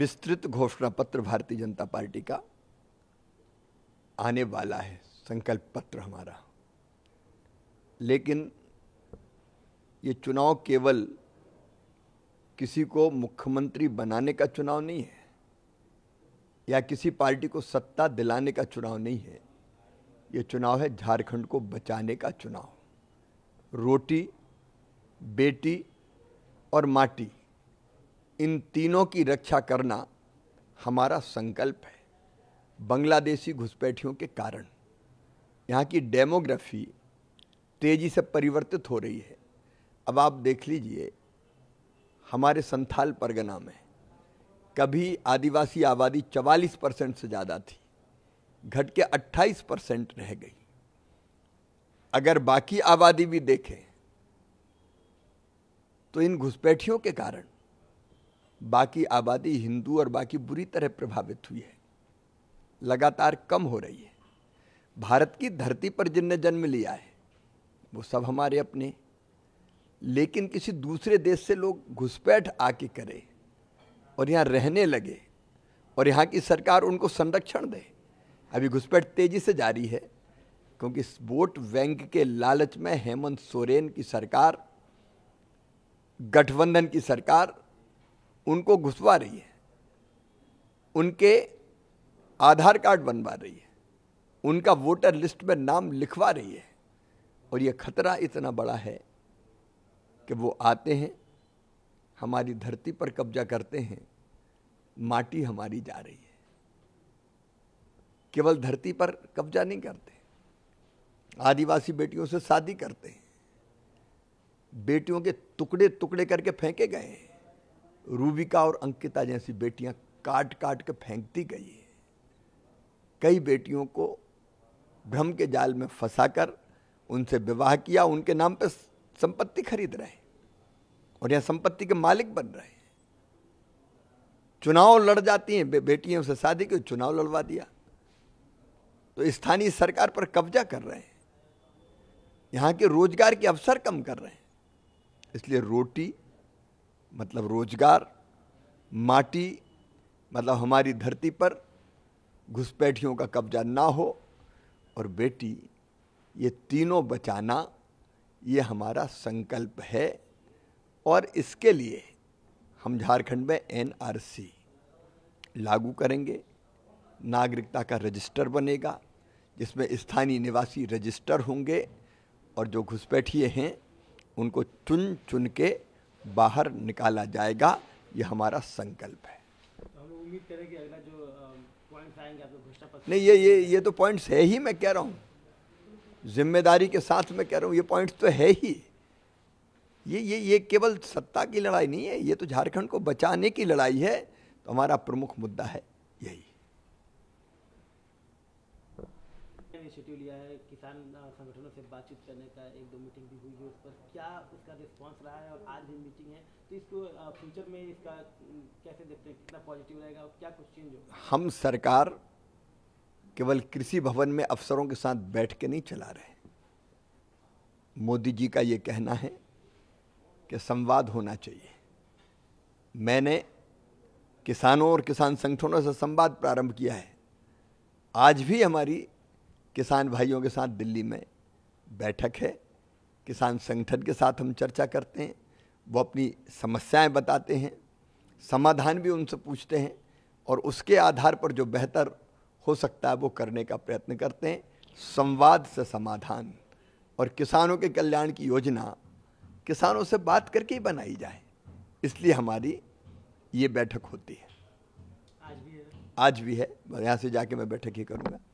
विस्तृत घोषणा पत्र भारतीय जनता पार्टी का आने वाला है संकल्प पत्र हमारा लेकिन ये चुनाव केवल किसी को मुख्यमंत्री बनाने का चुनाव नहीं है या किसी पार्टी को सत्ता दिलाने का चुनाव नहीं है ये चुनाव है झारखंड को बचाने का चुनाव रोटी बेटी और माटी इन तीनों की रक्षा करना हमारा संकल्प है बांग्लादेशी घुसपैठियों के कारण यहाँ की डेमोग्राफी तेज़ी से परिवर्तित हो रही है अब आप देख लीजिए हमारे संथाल परगना में कभी आदिवासी आबादी 44 परसेंट से ज़्यादा थी घट के 28 परसेंट रह गई अगर बाकी आबादी भी देखें तो इन घुसपैठियों के कारण बाकी आबादी हिंदू और बाकी बुरी तरह प्रभावित हुई है लगातार कम हो रही है भारत की धरती पर जिनने जन्म लिया है वो सब हमारे अपने लेकिन किसी दूसरे देश से लोग घुसपैठ आके करें और यहाँ रहने लगे और यहाँ की सरकार उनको संरक्षण दे अभी घुसपैठ तेज़ी से जारी है क्योंकि वोट बैंक के लालच में हेमंत सोरेन की सरकार गठबंधन की सरकार उनको घुसवा रही है उनके आधार कार्ड बनवा रही है उनका वोटर लिस्ट में नाम लिखवा रही है और ये खतरा इतना बड़ा है कि वो आते हैं हमारी धरती पर कब्जा करते हैं माटी हमारी जा रही है केवल धरती पर कब्जा नहीं करते आदिवासी बेटियों से शादी करते हैं बेटियों के टुकड़े टुकड़े करके फेंके गए हैं रूबिका और अंकिता जैसी बेटियां काट काट के फेंकती गई है कई बेटियों को भ्रम के जाल में फंसाकर उनसे विवाह किया उनके नाम पर संपत्ति खरीद रहे और यह संपत्ति के मालिक बन रहे हैं चुनाव लड़ जाती हैं बे, बेटियों से शादी के चुनाव लड़वा दिया तो स्थानीय सरकार पर कब्जा कर रहे हैं यहाँ के रोजगार के अवसर कम कर रहे हैं इसलिए रोटी मतलब रोजगार माटी मतलब हमारी धरती पर घुसपैठियों का कब्जा ना हो और बेटी ये तीनों बचाना ये हमारा संकल्प है और इसके लिए हम झारखंड में एनआरसी लागू करेंगे नागरिकता का रजिस्टर बनेगा जिसमें स्थानीय निवासी रजिस्टर होंगे और जो घुसपैठिए हैं उनको चुन चुन के बाहर निकाला जाएगा ये हमारा संकल्प है नहीं ये ये ये तो पॉइंट्स है ही मैं कह रहा हूँ जिम्मेदारी के साथ मैं कह रहा हूँ ये पॉइंट्स तो है ही ये ये ये केवल सत्ता की लड़ाई नहीं है ये तो झारखंड को बचाने की लड़ाई है तो हमारा प्रमुख मुद्दा है यही इनिशिएटिव लिया है किसान संगठनों से बातचीत करने का एक दो मीटिंग भी हुई है उस पर क्या उसका रिस्पांस रहा है और आज भी मीटिंग है तो इसको फ्यूचर में इसका कैसे देखते हैं कितना पॉजिटिव रहेगा और क्या कुछ चेंज होगा हम सरकार केवल कृषि भवन में अफसरों के साथ बैठ के नहीं चला रहे मोदी जी का ये कहना है कि संवाद होना चाहिए मैंने किसानों और किसान संगठनों से संवाद प्रारंभ किया है आज भी हमारी किसान भाइयों के साथ दिल्ली में बैठक है किसान संगठन के साथ हम चर्चा करते हैं वो अपनी समस्याएं बताते हैं समाधान भी उनसे पूछते हैं और उसके आधार पर जो बेहतर हो सकता है वो करने का प्रयत्न करते हैं संवाद से समाधान और किसानों के कल्याण की योजना किसानों से बात करके ही बनाई जाए इसलिए हमारी ये बैठक होती है आज भी है आज भी है यहाँ से जाके मैं बैठक ही करूँगा